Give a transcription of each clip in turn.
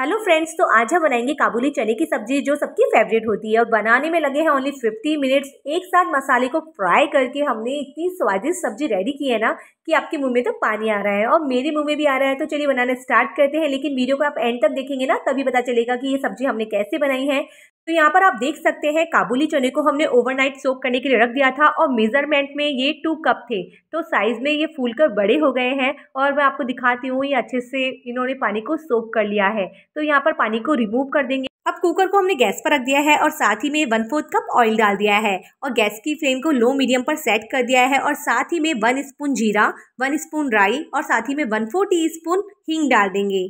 hello friends तो आज हम बनाएंगे काबुली चने की सब्जी जो सबकी फेवरेट होती है और बनाने में लगे हैं ओनली 50 मिनट्स एक साथ मसाले को फ्राई करके हमने इतनी स्वादिष्ट सब्जी रेडी की है ना कि आपके मुंह में तो पानी आ रहा है और मेरे मुंह में भी आ रहा है तो चलिए बनाना स्टार्ट करते हैं लेकिन वीडियो को आप एंड तक देखेंगे ना तभी पता चलेगा कि ये सब्जी हमने कैसे बनाई है तो यहाँ पर आप देख सकते हैं काबुली चने को हमने ओवरनाइट सोक करने के लिए रख दिया था और मेज़रमेंट में ये टू कप थे तो साइज़ में ये फूल कर बड़े हो गए हैं और मैं आपको दिखाती हूँ ये अच्छे से इन्होंने पानी को सोक कर लिया है तो यहाँ पर पानी को रिमूव कर देंगे अब कुकर को हमने गैस पर रख दिया है और साथ ही में वन फोर्थ कप ऑयल डाल दिया है और गैस की फ्लेम को लो मीडियम पर सेट कर दिया है और साथ ही में वन स्पून जीरा वन स्पून राई और साथ ही में वन फोर टी स्पून हींग डाल देंगे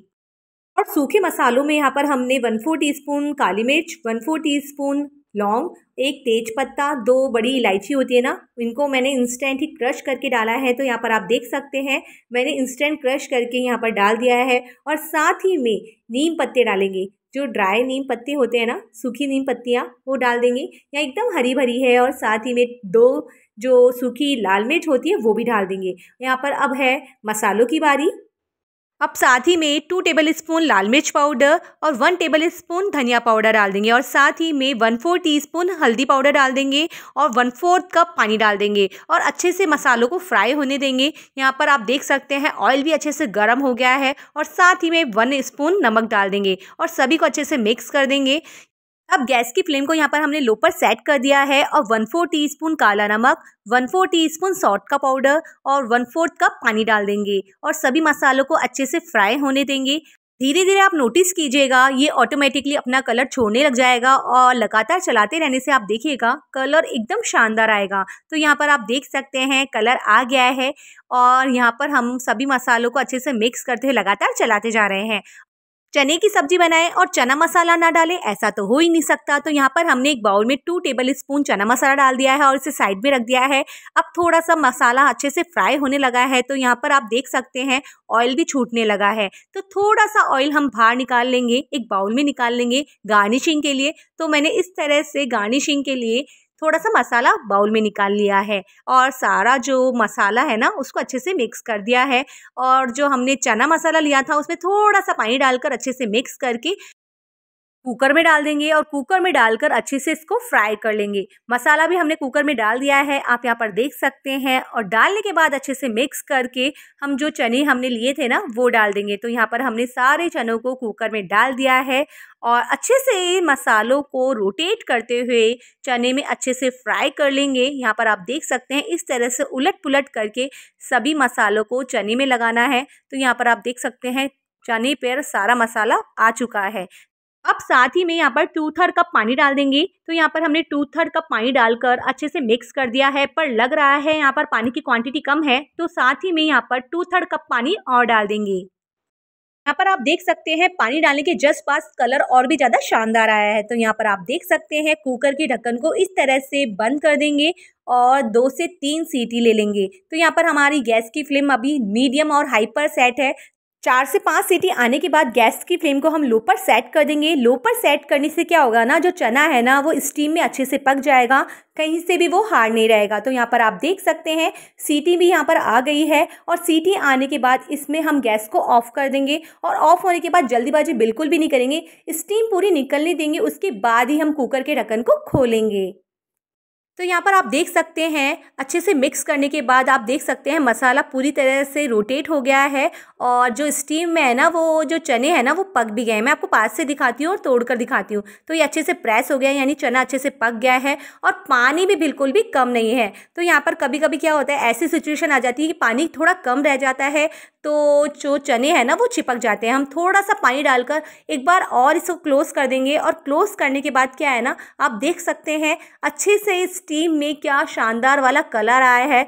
और सूखे मसालों में यहाँ पर हमने वन फोर टी स्पून काली मिर्च वन फोर टी स्पून लौंग एक तेज पत्ता दो बड़ी इलायची होती है ना इनको मैंने इंस्टेंट ही क्रश करके डाला है तो यहाँ पर आप देख सकते हैं मैंने इंस्टेंट क्रश करके यहाँ पर डाल दिया है और साथ ही में नीम पत्ते डालेंगे जो ड्राई नीम पत्ते होते हैं ना सूखी नीम पत्तियाँ वो डाल देंगे या एकदम हरी भरी है और साथ ही में दो जो सूखी लाल मिर्च होती है वो भी डाल देंगे यहाँ पर अब है मसालों की बारी अब साथ ही में टू टेबल स्पून लाल मिर्च पाउडर और वन टेबल स्पून धनिया पाउडर डाल देंगे और साथ ही में वन फोर टी स्पून हल्दी पाउडर डाल देंगे और वन फोर्थ कप पानी डाल देंगे और अच्छे से मसालों को फ्राई होने देंगे यहाँ पर आप देख सकते हैं ऑयल भी अच्छे से गर्म हो गया है और साथ ही में वन स्पून नमक डाल देंगे और सभी को अच्छे से मिक्स कर देंगे अब गैस की फ्लेम को यहाँ पर हमने लो पर सेट कर दिया है और वन फोर टीस्पून काला नमक वन फोर टीस्पून सॉल्ट का पाउडर और वन फोर्थ कप पानी डाल देंगे और सभी मसालों को अच्छे से फ्राई होने देंगे धीरे धीरे आप नोटिस कीजिएगा ये ऑटोमेटिकली अपना कलर छोड़ने लग जाएगा और लगातार चलाते रहने से आप देखिएगा कलर एकदम शानदार आएगा तो यहाँ पर आप देख सकते हैं कलर आ गया है और यहाँ पर हम सभी मसालों को अच्छे से मिक्स करते हुए लगातार चलाते जा रहे हैं चने की सब्जी बनाएं और चना मसाला ना डालें ऐसा तो हो ही नहीं सकता तो यहाँ पर हमने एक बाउल में टू टेबल स्पून चना मसाला डाल दिया है और इसे साइड में रख दिया है अब थोड़ा सा मसाला अच्छे से फ्राई होने लगा है तो यहाँ पर आप देख सकते हैं ऑयल भी छूटने लगा है तो थोड़ा सा ऑयल हम बाहर निकाल लेंगे एक बाउल में निकाल लेंगे गार्निशिंग के लिए तो मैंने इस तरह से गार्निशिंग के लिए थोड़ा सा मसाला बाउल में निकाल लिया है और सारा जो मसाला है ना उसको अच्छे से मिक्स कर दिया है और जो हमने चना मसाला लिया था उसमें थोड़ा सा पानी डालकर अच्छे से मिक्स करके कुकर में डाल देंगे और कुकर में डालकर अच्छे से इसको फ्राई कर लेंगे मसाला भी हमने कुकर में डाल दिया है आप यहाँ पर देख सकते हैं और डालने के बाद अच्छे से मिक्स करके हम जो चने हमने लिए थे ना वो डाल देंगे तो यहाँ पर हमने सारे चनों को कुकर में डाल दिया है और अच्छे से मसालों को रोटेट करते हुए चने में अच्छे से फ्राई कर लेंगे यहाँ पर आप देख सकते हैं इस तरह से उलट पुलट करके सभी मसालों को चने में लगाना है तो यहाँ पर आप देख सकते हैं चने पर सारा मसाला आ चुका है अब साथ ही में यहाँ पर टू थर्ड कप पानी डाल देंगे तो यहाँ पर हमने टू थर्ड कप पानी डालकर अच्छे से मिक्स कर दिया है पर लग रहा है यहाँ पर पानी की क्वांटिटी कम है तो साथ ही में यहाँ पर टू थर्ड कप पानी और डाल देंगे यहाँ पर आप देख सकते हैं पानी डालने के जस्ट पास कलर और भी ज़्यादा शानदार आया है तो यहाँ पर आप देख सकते हैं कुकर के ढक्कन को इस तरह से बंद कर देंगे और दो से तीन सीटी ले लेंगे तो यहाँ पर हमारी गैस की फ्लेम अभी मीडियम और हाई पर सेट है चार से पाँच सीटी आने के बाद गैस की फ्लेम को हम लो पर सेट कर देंगे लो पर सेट करने से क्या होगा ना जो चना है ना वो स्टीम में अच्छे से पक जाएगा कहीं से भी वो हार्ड नहीं रहेगा तो यहाँ पर आप देख सकते हैं सीटी भी यहाँ पर आ गई है और सीटी आने के बाद इसमें हम गैस को ऑफ़ कर देंगे और ऑफ़ होने के बाद जल्दीबाजी बिल्कुल भी नहीं करेंगे स्टीम पूरी निकलने देंगे उसके बाद ही हम कुकर के ढक्कन को खोलेंगे तो यहाँ पर आप देख सकते हैं अच्छे से मिक्स करने के बाद आप देख सकते हैं मसाला पूरी तरह से रोटेट हो गया है और जो स्टीम में है ना वो जो चने हैं ना वो पक भी गए हैं मैं आपको पास से दिखाती हूँ और तोड़ कर दिखाती हूँ तो ये अच्छे से प्रेस हो गया है यानी चना अच्छे से पक गया है और पानी भी बिल्कुल भी कम नहीं है तो यहाँ पर कभी कभी क्या होता है ऐसी सिचुएशन आ जाती है कि पानी थोड़ा कम रह जाता है तो जो चने हैं ना वो चिपक जाते हैं हम थोड़ा सा पानी डालकर एक बार और इसको क्लोज़ कर देंगे और क्लोज़ करने के बाद क्या है ना आप देख सकते हैं अच्छे से इस टीम में क्या शानदार वाला कलर आया है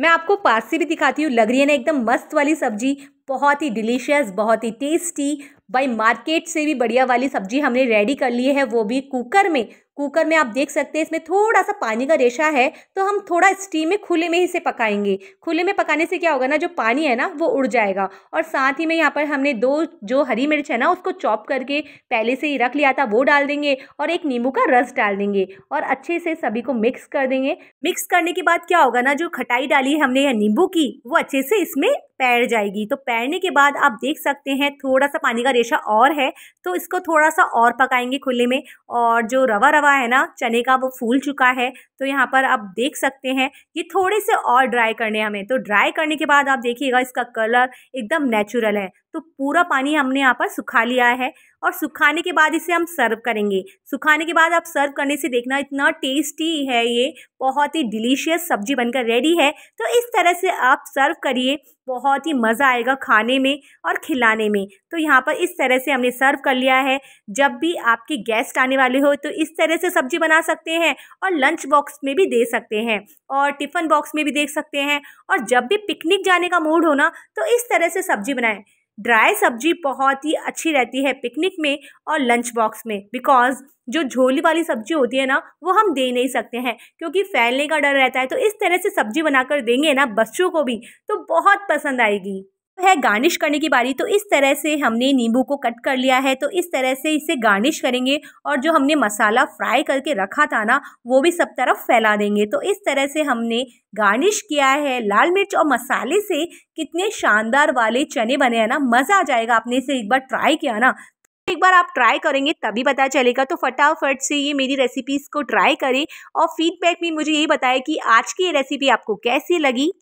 मैं आपको पास से भी दिखाती हूँ लग रही है ना एकदम मस्त वाली सब्जी बहुत ही डिलीशियस बहुत ही टेस्टी भाई मार्केट से भी बढ़िया वाली सब्जी हमने रेडी कर ली है वो भी कुकर में कुकर में आप देख सकते हैं इसमें थोड़ा सा पानी का रेशा है तो हम थोड़ा स्टीम में खुले में ही इसे पकाएंगे खुले में पकाने से क्या होगा ना जो पानी है ना वो उड़ जाएगा और साथ ही में यहाँ पर हमने दो जो हरी मिर्च है ना उसको चॉप करके पहले से ही रख लिया था वो डाल देंगे और एक नींबू का रस डाल देंगे और अच्छे से सभी को मिक्स कर देंगे मिक्स करने के बाद क्या होगा ना जो खटाई डाली हमने नींबू की वो अच्छे से इसमें पैर जाएगी तो पैरने के बाद आप देख सकते हैं थोड़ा सा पानी का रेशा और है तो इसको थोड़ा सा और पकाएंगे खुले में और जो रवा रवा हुआ है ना चने का वो फूल चुका है तो यहाँ पर आप देख सकते हैं ये थोड़े से और ड्राई करने हमें तो ड्राई करने के बाद आप देखिएगा इसका कलर एकदम नेचुरल है तो पूरा पानी हमने यहाँ पर सुखा लिया है और सुखाने के बाद इसे हम सर्व करेंगे सुखाने के बाद आप सर्व करने से देखना इतना टेस्टी है ये बहुत ही डिलीशियस सब्जी बनकर रेडी है तो इस तरह से आप सर्व करिए बहुत ही मज़ा आएगा खाने में और खिलाने में तो यहाँ पर इस तरह से हमने सर्व कर लिया है जब भी आपके गेस्ट आने वाले हो तो इस तरह से सब्जी बना सकते हैं और लंच बॉक्स में भी दे सकते हैं और टिफ़न बॉक्स में भी देख सकते हैं और जब भी पिकनिक जाने का मूड हो ना तो इस तरह से सब्जी बनाएं ड्राई सब्जी बहुत ही अच्छी रहती है पिकनिक में और लंच बॉक्स में बिकॉज जो झोली वाली सब्जी होती है ना वो हम दे नहीं सकते हैं क्योंकि फैलने का डर रहता है तो इस तरह से सब्जी बनाकर देंगे ना बच्चों को भी तो बहुत पसंद आएगी है गार्निश करने की बारी तो इस तरह से हमने नींबू को कट कर लिया है तो इस तरह से इसे गार्निश करेंगे और जो हमने मसाला फ्राई करके रखा था ना वो भी सब तरफ फैला देंगे तो इस तरह से हमने गार्निश किया है लाल मिर्च और मसाले से कितने शानदार वाले चने बने हैं ना मज़ा आ जाएगा आपने इसे एक बार ट्राई किया ना तो एक बार आप ट्राई करेंगे तभी पता चलेगा तो फटाफट से ये मेरी रेसिपीज़ को ट्राई करें और फीडबैक भी मुझे यही बताएं कि आज की ये रेसिपी आपको कैसी लगी